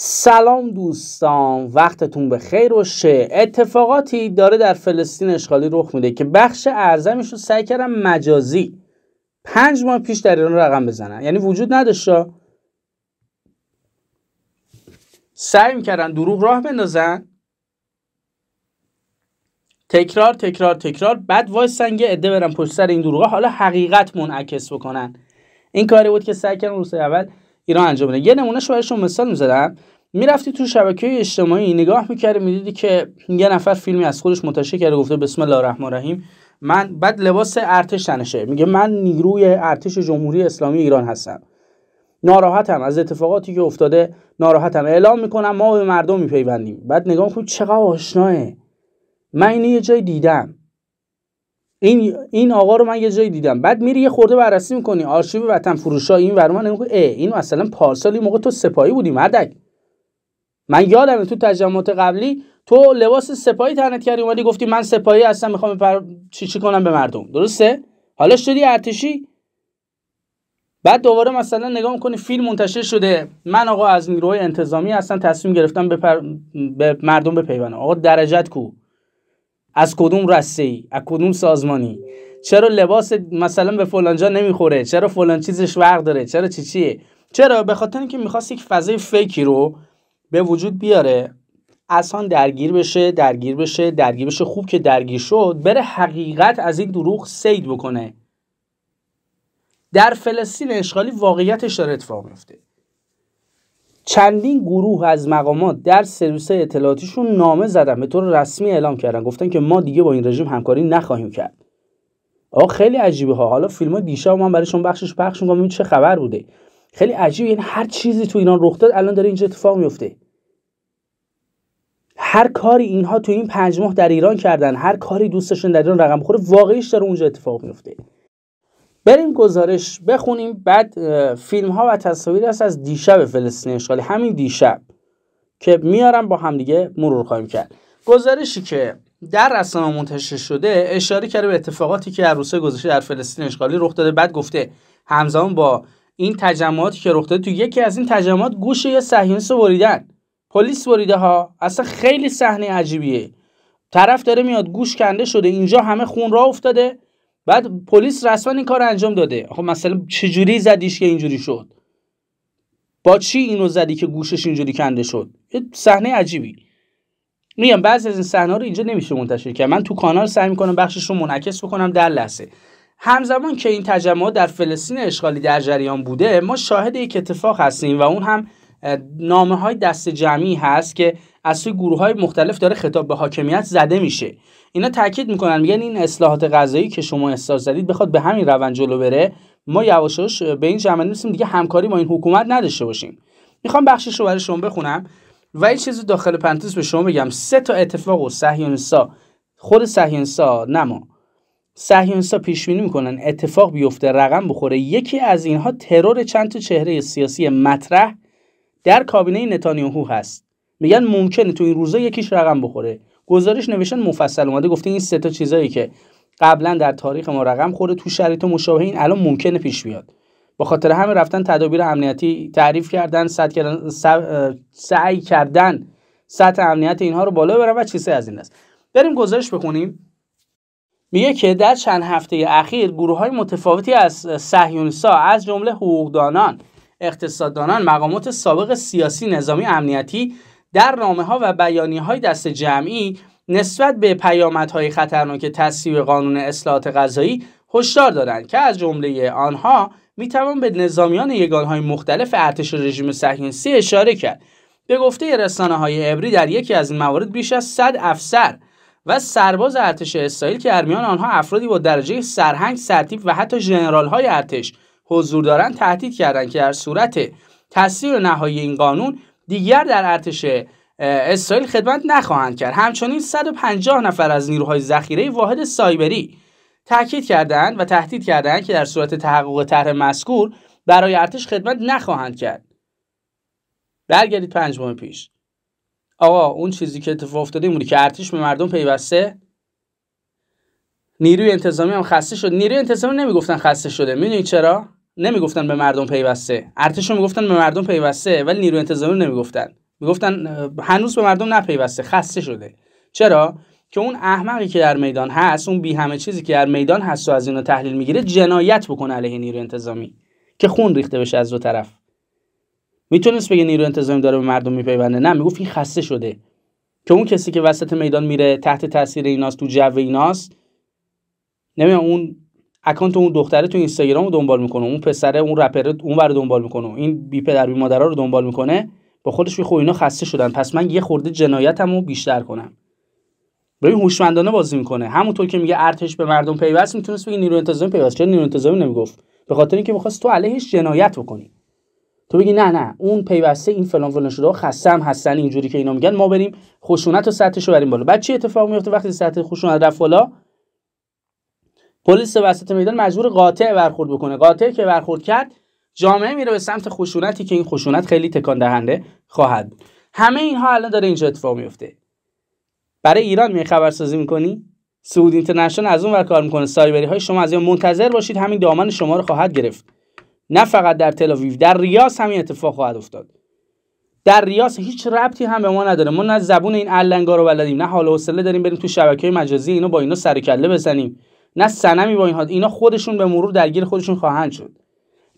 سلام دوستان وقتتون به خیر و شه اتفاقاتی داره در فلسطین اشغالی رخ میده که بخش ارزمش رو سعی کردن مجازی پنج ماه پیش در ایران رقم بزنن یعنی وجود نداشته سعی میکردن دروغ راه بندازن تکرار تکرار تکرار بعد وای سنگ عده برن پشت سر این ها حالا حقیقت منعکس بکنن این کاری بود که سعی کردن روز اول ایران انجام یه نمونهش برای شما مثال میزدم میرفتی تو شبکه اجتماعی نگاه میکردی میدیدی که یه نفر فیلمی از خودش منتشر کرده گفته بسم الله الرحمن الرحیم من بعد لباس ارتش تنشه میگه من نیروی ارتش جمهوری اسلامی ایران هستم ناراحتم از اتفاقاتی که افتاده ناراحتم اعلام میکنم ما به مردم میپیوندیم بعد نگاه کن چقدر آشناه من اینو یه جای دیدم این این آقا رو من یه جایی دیدم بعد میری یه خورده بررسی میکنی آرشیو وطن فروشا این ورمان نمیگه ای این مثلا پارسال موقع تو سپاهی بودی مردک من یادمه تو تجمعات قبلی تو لباس سپاهی تنت کردی اومدی گفتی من سپاهی هستم میخوام پر... چی چی کنم به مردم درسته حالا شدی ارتشی بعد دوباره مثلا نگاه میکنی فیلم منتشر شده من آقا از نیروهای انتظامی هستم تصمیم گرفتم به, پر... به مردم بپیونم آقا درجت کو از کدوم رسته ای از کدوم سازمانی چرا لباس مثلا به فلان جا نمیخوره چرا فلان چیزش وقت داره چرا چی چیه چرا به خاطر اینکه میخواست یک فضای فیکی رو به وجود بیاره اصلا درگیر بشه درگیر بشه درگیر بشه خوب که درگیر شد بره حقیقت از این دروغ سید بکنه در فلسطین اشغالی واقعیتش داره اتفاق میفته چندین گروه از مقامات در سرویس اطلاعاتیشون نامه زدن به طور رسمی اعلام کردن گفتن که ما دیگه با این رژیم همکاری نخواهیم کرد آقا خیلی عجیبه ها حالا فیلم ها دیشب من برای شما بخشش پخش این چه خبر بوده خیلی عجیبه این هر چیزی تو ایران رخ داد الان داره اینجا اتفاق میفته هر کاری اینها تو این پنج ماه در ایران کردن هر کاری دوستشون در ایران رقم بخوره واقعیش داره اونجا اتفاق میفته بریم گزارش بخونیم بعد فیلم ها و تصاویر هست از دیشب فلسطین اشغالی همین دیشب که میارم با همدیگه مرور خواهیم کرد گزارشی که در رسانه منتشر شده اشاره کرده به اتفاقاتی که در گذشته در فلسطین اشغالی رخ داده بعد گفته همزمان با این تجمعاتی که رخ داده تو یکی از این تجمعات گوش یه صهیونیست بریدن پلیس بریده ها اصلا خیلی صحنه عجیبیه طرف داره میاد گوش کنده شده اینجا همه خون را افتاده بعد پلیس رسما این کار انجام داده خب مثلا چجوری زدیش که اینجوری شد با چی اینو زدی که گوشش اینجوری کنده شد یه صحنه عجیبی میگم بعضی از این صحنه رو اینجا نمیشه منتشر کرد من تو کانال سعی میکنم بخشش رو منعکس بکنم در لحظه همزمان که این تجمع در فلسطین اشغالی در جریان بوده ما شاهد یک اتفاق هستیم و اون هم نامه های دست جمعی هست که از سوی گروه های مختلف داره خطاب به حاکمیت زده میشه اینا تاکید میکنن میگن این اصلاحات غذایی که شما احساس زدید بخواد به همین روند جلو بره ما یواشاش به این جمع نیستیم دیگه همکاری با این حکومت نداشته باشیم میخوام بخشش رو برای شما بخونم و یه چیزی داخل پنتوس به شما بگم سه تا اتفاق و سهیونسا خود سهیونسا نما سهیونسا پیش بینی میکنن اتفاق بیفته رقم بخوره یکی از اینها ترور چند تا چهره سیاسی مطرح در کابینه نتانیاهو هست میگن ممکنه تو این روزا یکیش رقم بخوره گزارش نوشتن مفصل اومده گفته این سه تا چیزایی که قبلا در تاریخ ما رقم خورده تو شرایط مشابه این الان ممکنه پیش بیاد با خاطر همه رفتن تدابیر امنیتی تعریف کردن کردن سعی کردن سطح امنیت اینها رو بالا ببرن و چیزی از این است بریم گزارش بخونیم میگه که در چند هفته اخیر گروه های متفاوتی از سهیونسا از جمله حقوقدانان اقتصاددانان مقامات سابق سیاسی نظامی امنیتی در نامه ها و بیانی های دست جمعی نسبت به پیامدهای خطرناک تصویب قانون اصلاحات غذایی هشدار دادند که از جمله آنها میتوان به نظامیان های مختلف ارتش رژیم صهیونیستی اشاره کرد به گفته رسانه های عبری در یکی از این موارد بیش از 100 افسر و سرباز ارتش اسرائیل که در میان آنها افرادی با درجه سرهنگ سرتیپ و حتی ژنرال های ارتش حضور دارند تهدید کردند که در صورت تصویب نهایی این قانون دیگر در ارتش اسرائیل خدمت نخواهند کرد همچنین 150 نفر از نیروهای ذخیره واحد سایبری تاکید کردند و تهدید کردند که در صورت تحقق طرح مذکور برای ارتش خدمت نخواهند کرد برگردید پنج ماه پیش آقا اون چیزی که اتفاق افتاده این بودی که ارتش به مردم پیوسته نیروی انتظامی هم خسته شد نیروی انتظامی نمیگفتن خسته شده میدونید چرا نمیگفتن به مردم پیوسته ارتش رو میگفتن به مردم پیوسته ولی نیرو انتظامی نمیگفتن میگفتن هنوز به مردم نپیوسته خسته شده چرا که اون احمقی که در میدان هست اون بی همه چیزی که در میدان هست و از اینو تحلیل میگیره جنایت بکنه علیه نیروی انتظامی که خون ریخته بشه از دو طرف میتونست بگه نیروی انتظامی داره به مردم میپیونده نه میگفت این خسته شده که اون کسی که وسط میدان میره تحت تاثیر ایناست تو جو ایناست نمیدونم اون اکانت اون دختره تو اینستاگرام رو دنبال میکنه اون پسره اون رپر اون رو دنبال میکنه این بی پدر بی مادرها رو دنبال میکنه با خودش میگه خب اینا خسته شدن پس من یه خورده جنایتمو بیشتر کنم ببین هوشمندانه بازی میکنه همونطور که میگه ارتش به مردم پیوست میتونست بگی نیرو انتظامی پیوست چرا نیرو انتظامی نمیگفت به خاطر اینکه میخواست تو علیهش جنایت بکنی تو بگی نه نه اون پیوسته این فلان فلان شده خسته هم هستن اینجوری که اینا میگن ما بریم خشونت و سطحش رو بریم بالا بعد چی اتفاق میفته وقتی سطح خشونت رفت بالا پلیس وسط میدان مجبور قاطع برخورد بکنه قاطع که برخورد کرد جامعه میره به سمت خشونتی که این خشونت خیلی تکان دهنده خواهد همه اینها الان داره اینجا اتفاق میفته برای ایران می خبرسازی میکنی سعود اینترنشنال از اون ور کار میکنه سایبری های شما از این منتظر باشید همین دامن شما رو خواهد گرفت نه فقط در تل در ریاض همین اتفاق خواهد افتاد در ریاض هیچ ربطی هم به ما نداره ما نه زبون این علنگا رو بلدیم نه حال و حوصله داریم بریم تو شبکه مجازی اینو با اینو سر کله بزنیم نه سنمی با اینها اینا خودشون به مرور درگیر خودشون خواهند شد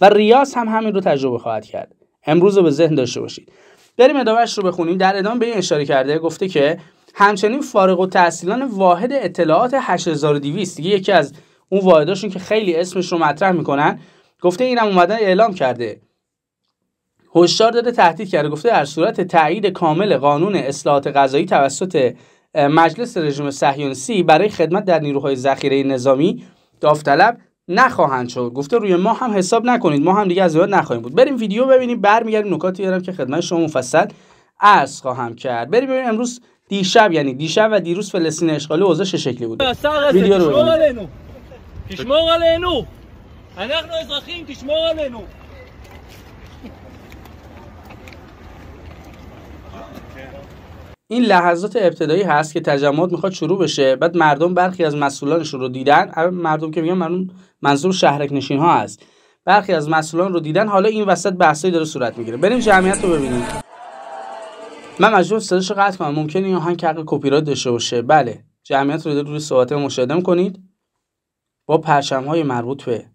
و ریاض هم همین رو تجربه خواهد کرد امروز رو به ذهن داشته باشید بریم ادامهش رو بخونیم در ادامه به این اشاره کرده گفته که همچنین فارغ و تحصیلان واحد اطلاعات 8200 دیگه یکی از اون واحداشون که خیلی اسمش رو مطرح میکنن گفته اینم اومدن اعلام کرده هشدار داده تهدید کرده گفته در صورت تایید کامل قانون اصلاحات غذایی توسط مجلس رژیم صهیونیستی برای خدمت در نیروهای ذخیره نظامی داوطلب نخواهند شد گفته روی ما هم حساب نکنید ما هم دیگه از یاد نخواهیم بود بریم ویدیو ببینیم برمیگردیم نکاتی دارم که خدمت شما مفصل عرض خواهم کرد بریم ببینیم امروز دیشب یعنی دیشب و دیروز فلسطین اشغالی اوضاع چه شکلی بود ویدیو رو ببینیم این لحظات ابتدایی هست که تجمعات میخواد شروع بشه بعد مردم برخی از مسئولانشون رو دیدن مردم که میگن مردم منظور شهرک نشین ها هست برخی از مسئولان رو دیدن حالا این وسط بحثایی داره صورت میگیره بریم جمعیت رو ببینیم من مجبور صداش قطع کنم ممکنه این آهنگ حق کپی رایت داشته باشه بله جمعیت رو روی صحبت مشاهده کنید با پرچم های مربوط به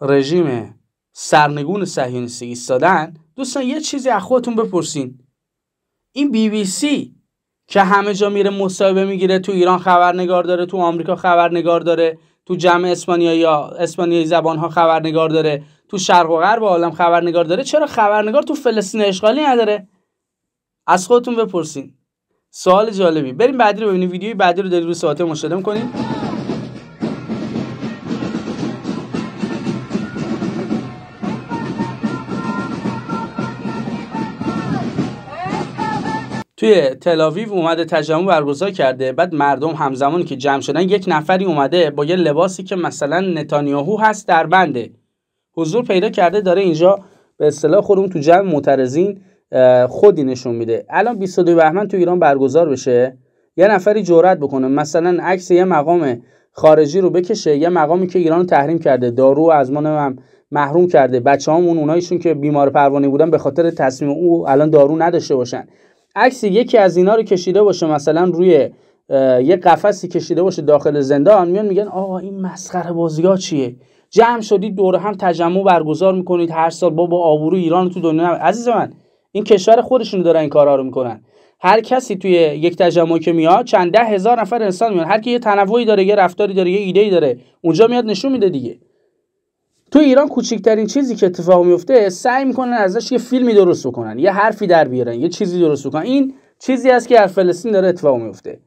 رژیم سرنگون صهیونیستی ایستادن دوستان یه چیزی از خودتون بپرسین این بی بی سی که همه جا میره مصاحبه میگیره تو ایران خبرنگار داره تو آمریکا خبرنگار داره تو جمع اسپانیایی یا اسپانیایی زبان ها خبرنگار داره تو شرق و غرب عالم خبرنگار داره چرا خبرنگار تو فلسطین اشغالی نداره از خودتون بپرسین سوال جالبی بریم بعدی رو ببینیم ویدیوی بعدی رو دارید روی ساعت مشاهده کنیم توی تلاویو اومده تجمع برگزار کرده بعد مردم همزمان که جمع شدن یک نفری اومده با یه لباسی که مثلا نتانیاهو هست در بنده حضور پیدا کرده داره اینجا به اصطلاح خودمون تو جمع معترضین خودی نشون میده الان 22 بهمن تو ایران برگزار بشه یه نفری جرأت بکنه مثلا عکس یه مقام خارجی رو بکشه یه مقامی که ایران تحریم کرده دارو از هم محروم کرده بچه‌هامون اوناییشون که بیمار پروانه بودن به خاطر تصمیم او الان دارو نداشته باشن عکس یکی از اینا رو کشیده باشه مثلا روی یه قفسی کشیده باشه داخل زندان میان میگن آقا این مسخره بازی‌ها چیه جمع شدید دور هم تجمع برگزار میکنید هر سال بابا آبرو ایران تو دنیا عزیز من این کشور خودشون دارن این کارها رو میکنن هر کسی توی یک تجمع که میاد چند ده هزار نفر انسان میاد هر کی یه تنوعی داره یه رفتاری داره یه ایده داره اونجا میاد نشون میده دیگه تو ایران کوچکترین چیزی که اتفاق میفته سعی میکنن ازش یه فیلمی درست بکنن یه حرفی در بیارن یه چیزی درست بکنن این چیزی است که در فلسطین داره اتفاق میفته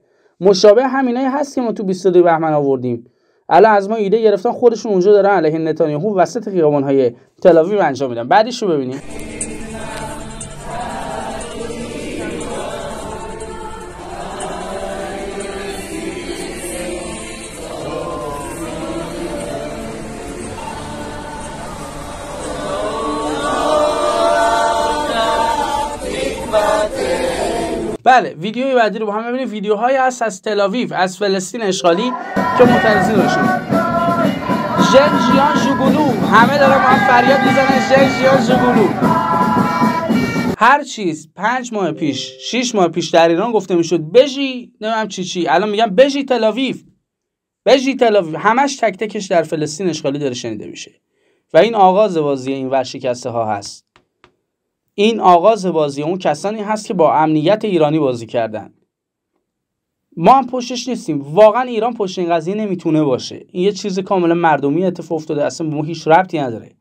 مشابه همینایی هست که ما تو 22 بهمن آوردیم الان از ما ایده گرفتن خودشون اونجا دارن علیه نتانیاهو وسط خیابان‌های تل انجام میدن بعدش رو ببینیم بله ویدیوی بعدی رو با هم ببینیم ویدیوهایی هست از تلاویف از فلسطین اشغالی که معترضین داشتن جن جیان همه دارن با هم فریاد جیان هر چیز پنج ماه پیش شیش ماه پیش در ایران گفته میشد بجی نمیدونم چی چی الان میگم بجی تلاویف بجی تلاویف همش تک تکش در فلسطین اشغالی داره شنیده میشه و این آغاز بازی این ورشکسته ها هست این آغاز بازی اون کسانی هست که با امنیت ایرانی بازی کردن ما هم پشتش نیستیم واقعا ایران پشت این قضیه نمیتونه باشه این یه چیز کاملا مردمی اتفاق افتاده اصلا ما هیچ ربطی نداره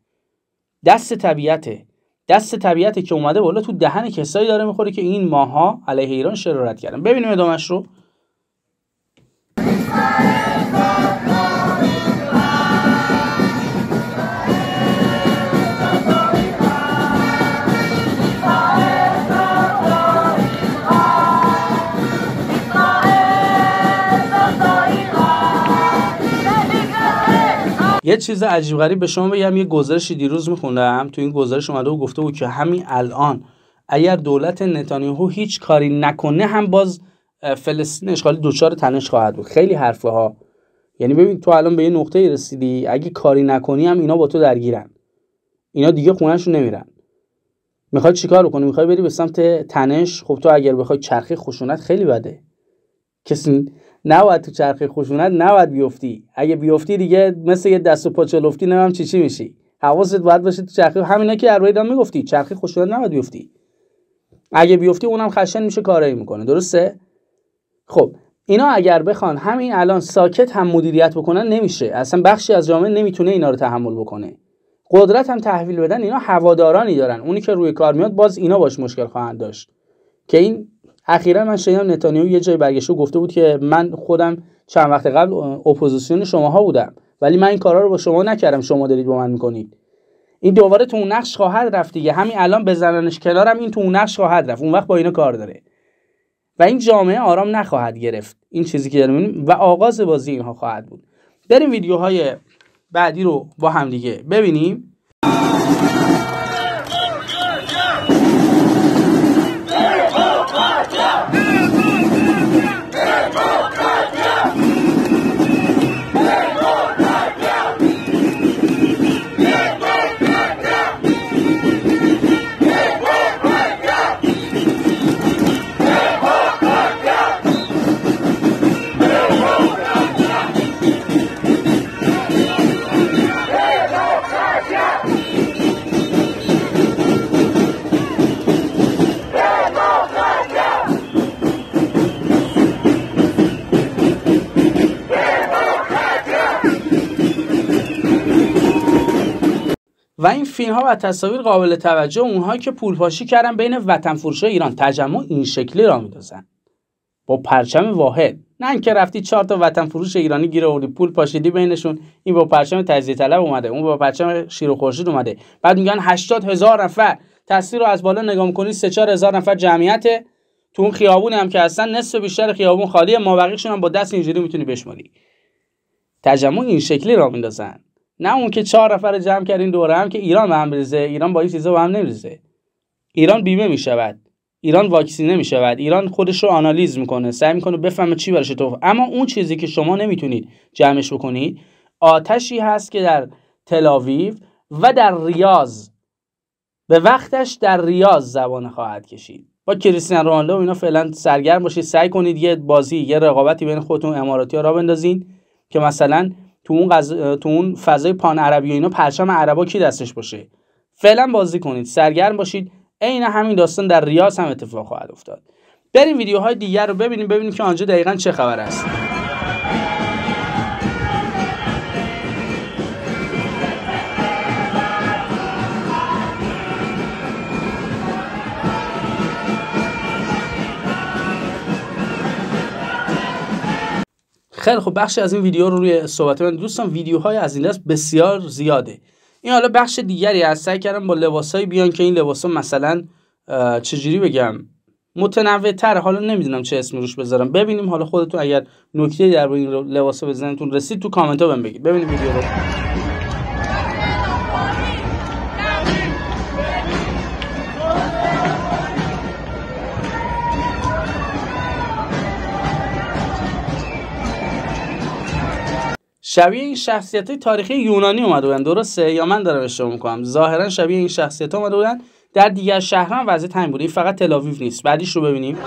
دست طبیعته دست طبیعته که اومده بالا تو دهن کسایی داره میخوره که این ماها علیه ایران شرارت کردن ببینیم ادامش رو یه چیز عجیب غریب به شما بگم یه گزارشی دیروز میخوندم تو این گزارش اومده و گفته بود که همین الان اگر دولت نتانیاهو هیچ کاری نکنه هم باز فلسطین اشغالی دوچار تنش خواهد بود خیلی حرفه ها یعنی ببین تو الان به یه نقطه رسیدی اگه کاری نکنی هم اینا با تو درگیرن اینا دیگه خونهشون نمیرن میخوای چیکار کنی میخوای بری به سمت تنش خب تو اگر بخوای چرخه خشونت خیلی بده کسی نباید تو چرخه خشونت نباید بیفتی اگه بیفتی دیگه مثل یه دست و پا چلفتی نمیدونم چی چی میشی حواست باید باشه تو چرخه همینا که اربیدان میگفتی چرخه خشونت نباید بیفتی اگه بیفتی اونم خشن میشه کارایی میکنه درسته خب اینا اگر بخوان همین الان ساکت هم مدیریت بکنن نمیشه اصلا بخشی از جامعه نمیتونه اینا رو تحمل بکنه قدرت هم تحویل بدن اینا هوادارانی دارن اونی که روی کار میاد باز اینا باش مشکل خواهند داشت که این اخیرا من شنیدم نتانیاهو یه جای برگشته گفته بود که من خودم چند وقت قبل اپوزیسیون شماها بودم ولی من این کارا رو با شما نکردم شما دارید با من میکنید این دوباره تو اون نقش خواهد رفت دیگه همین الان بزننش کنارم این تو اون نقش خواهد رفت اون وقت با اینا کار داره و این جامعه آرام نخواهد گرفت این چیزی که داریم و آغاز بازی اینها خواهد بود بریم ویدیوهای بعدی رو با هم دیگه ببینیم این فیلم ها و تصاویر قابل توجه اونها که پولپاشی کردن بین وطن ایران تجمع این شکلی را میندازن با پرچم واحد نه اینکه رفتی چهار تا وطن فروش ایرانی گیر آوردی پول پاشیدی بینشون این با پرچم تجزیه طلب اومده اون با پرچم شیر و خورشید اومده بعد میگن 80 هزار نفر تصویر رو از بالا نگاه می‌کنی 3 هزار نفر جمعیت تو اون خیابون هم که اصلا نصف بیشتر خیابون خالیه ما هم با دست اینجوری میتونی بشماری تجمع این شکلی را میندازن نه اون که چهار نفر جمع کردین دوره هم که ایران به هم بریزه ایران با این چیزا به هم نمیریزه ایران بیمه می شود ایران واکسینه می شود ایران خودش رو آنالیز میکنه سعی میکنه بفهمه چی برشه تو اما اون چیزی که شما نمیتونید جمعش بکنید آتشی هست که در تلاویو و در ریاض به وقتش در ریاض زبان خواهد کشید با کریستیان رونالدو اینا فعلا سرگرم باشید سعی کنید یه بازی یه رقابتی بین خودتون اماراتی ها را بندازین که مثلا تو اون, تو اون فضای پان عربی و اینا پرچم عربا کی دستش باشه فعلا بازی کنید سرگرم باشید عین همین داستان در ریاض هم اتفاق خواهد افتاد بریم ویدیوهای دیگر رو ببینیم ببینیم که آنجا دقیقا چه خبر است خیلی خب بخشی از این ویدیو رو روی صحبت من دوستان ویدیوهای از این دست بسیار زیاده این حالا بخش دیگری از سعی کردم با لباسهایی بیان که این لباسا مثلا چجوری بگم متنوع تر حالا نمیدونم چه اسم روش بذارم ببینیم حالا خودتون اگر نکته در این لباسا به رسید تو کامنت ها بهم بگید ببینیم ویدیو رو شبیه این شخصیت های تاریخی یونانی اومده بودن درسته یا من دارم شما میکنم ظاهرا شبیه این شخصیت اومده بودن در دیگر شهران وضعیت همین بوده این فقط تلاویف نیست بعدیش رو ببینیم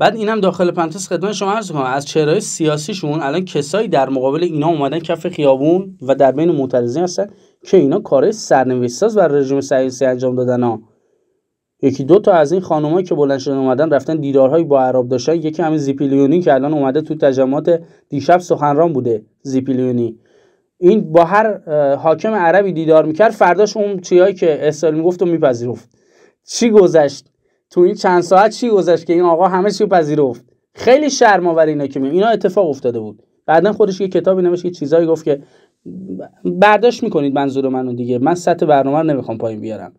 بعد اینم داخل پنتس خدمت شما عرض کنم از چهرهای سیاسیشون الان کسایی در مقابل اینا اومدن کف خیابون و در بین معترضین هستن که اینا کار سرنوشت ساز بر رژیم سیاسی انجام دادن ها یکی دو تا از این خانمایی که بلند شدن اومدن رفتن دیدارهای با عرب داشتن یکی همین زیپیلیونی که الان اومده تو تجمعات دیشب سخنران بوده زیپیلیونی این با هر حاکم عربی دیدار میکرد فرداش اون چیایی که اسرائیل میگفت و میپذیرفت چی گذشت تو این چند ساعت چی گذشت که این آقا همه چی پذیرفت خیلی شرم آور اینا که اینا اتفاق افتاده بود بعدا خودش یه کتابی نوشت یه چیزایی گفت که برداشت میکنید منظور منو دیگه من سطح برنامه رو نمیخوام پایین بیارم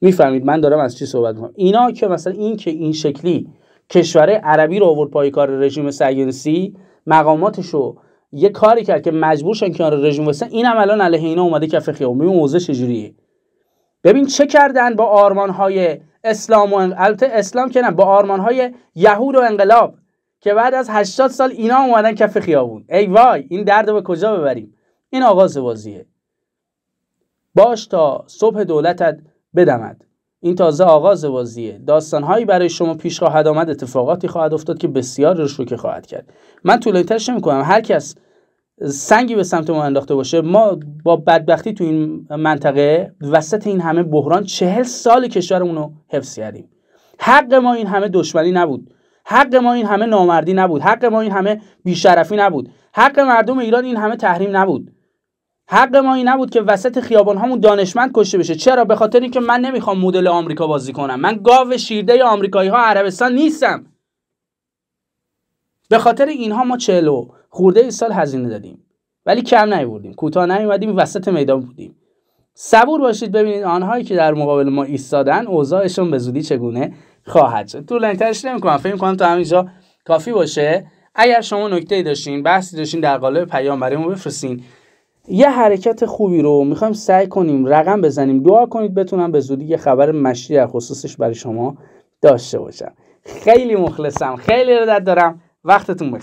میفهمید من دارم از چی صحبت میکنم اینا که مثلا این که این شکلی کشور عربی رو آورد پای کار رژیم سیونسی مقاماتش رو یه کاری کرد که مجبور شدن که رژیم واسه اینم الان علیه اینا اومده کف خیابون ببین موضوع چجوریه ببین چه کردن با های، اسلام و انقلاب البته اسلام که نه با آرمان های یهود و انقلاب که بعد از 80 سال اینا اومدن کف خیابون ای وای این درد به کجا ببریم این آغاز بازیه باش تا صبح دولتت بدمد این تازه آغاز بازیه داستانهایی برای شما پیش خواهد آمد اتفاقاتی خواهد افتاد که بسیار شوکه خواهد کرد من طولانی ترش نمیکنم هر کس سنگی به سمت ما انداخته باشه ما با بدبختی تو این منطقه وسط این همه بحران چهل سال کشورمون رو حفظ کردیم حق ما این همه دشمنی نبود حق ما این همه نامردی نبود حق ما این همه بیشرفی نبود حق مردم ایران این همه تحریم نبود حق ما این نبود که وسط خیابان هامون دانشمند کشته بشه چرا به خاطر اینکه من نمیخوام مدل آمریکا بازی کنم من گاو شیرده آمریکایی ها عربستان نیستم به خاطر اینها ما چلو خورده ای سال هزینه دادیم ولی کم نیوردیم کوتاه نیومدیم وسط میدان بودیم صبور باشید ببینید آنهایی که در مقابل ما ایستادن اوضاعشون به زودی چگونه خواهد شد نمی کنم فکر کنم تا همینجا کافی باشه اگر شما نکته داشتین بحثی داشتین در قالب پیام برای ما بفرستین یه حرکت خوبی رو میخوایم سعی کنیم رقم بزنیم دعا کنید بتونم به زودی یه خبر مشری خصوصش برای شما داشته باشم خیلی مخلصم خیلی ردت دارم Wacht het toen me